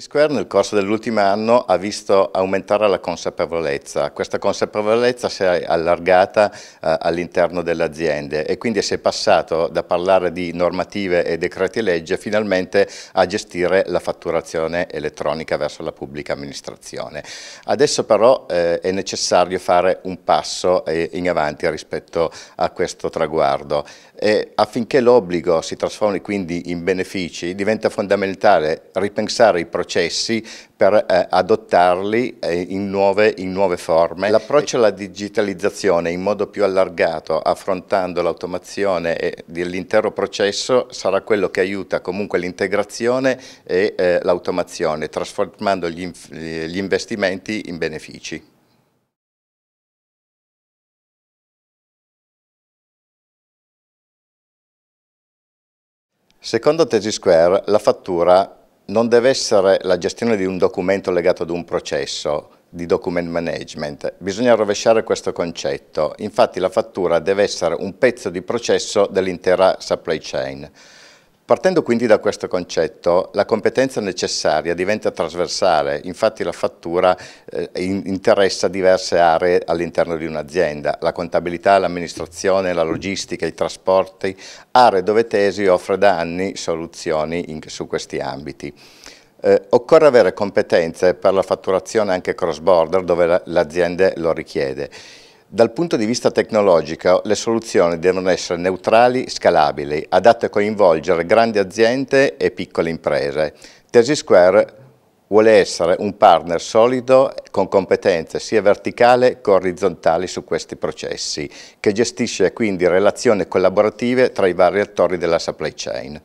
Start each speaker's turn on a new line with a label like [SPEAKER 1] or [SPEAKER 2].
[SPEAKER 1] Square nel corso dell'ultimo anno ha visto aumentare la consapevolezza, questa
[SPEAKER 2] consapevolezza si è allargata eh, all'interno delle aziende e quindi si è passato da parlare di normative e decreti legge finalmente a gestire la fatturazione elettronica verso la pubblica amministrazione. Adesso però eh, è necessario fare un passo eh, in avanti rispetto a questo traguardo e affinché l'obbligo si trasformi quindi in benefici diventa fondamentale ripensare i processi processi per eh, adottarli eh, in, nuove, in, nuove, forme. L'approccio alla digitalizzazione in modo più allargato, affrontando l'automazione dell'intero processo, sarà quello che aiuta comunque l'integrazione e eh,
[SPEAKER 1] l'automazione, trasformando gli, gli investimenti in benefici. Secondo Tesi Square, la fattura non deve
[SPEAKER 2] essere la gestione di un documento legato ad un processo di document management. Bisogna rovesciare questo concetto. Infatti la fattura deve essere un pezzo di processo dell'intera supply chain. Partendo quindi da questo concetto, la competenza necessaria diventa trasversale, infatti la fattura eh, interessa diverse aree all'interno di un'azienda, la contabilità, l'amministrazione, la logistica, i trasporti, aree dove Tesi offre da anni soluzioni in, su questi ambiti. Eh, occorre avere competenze per la fatturazione anche cross border dove l'azienda lo richiede. Dal punto di vista tecnologico le soluzioni devono essere neutrali, scalabili, adatte a coinvolgere grandi aziende e piccole imprese. Tesi Square vuole essere un partner solido con competenze sia verticali che orizzontali su questi processi, che gestisce quindi relazioni collaborative
[SPEAKER 1] tra i vari attori della supply chain.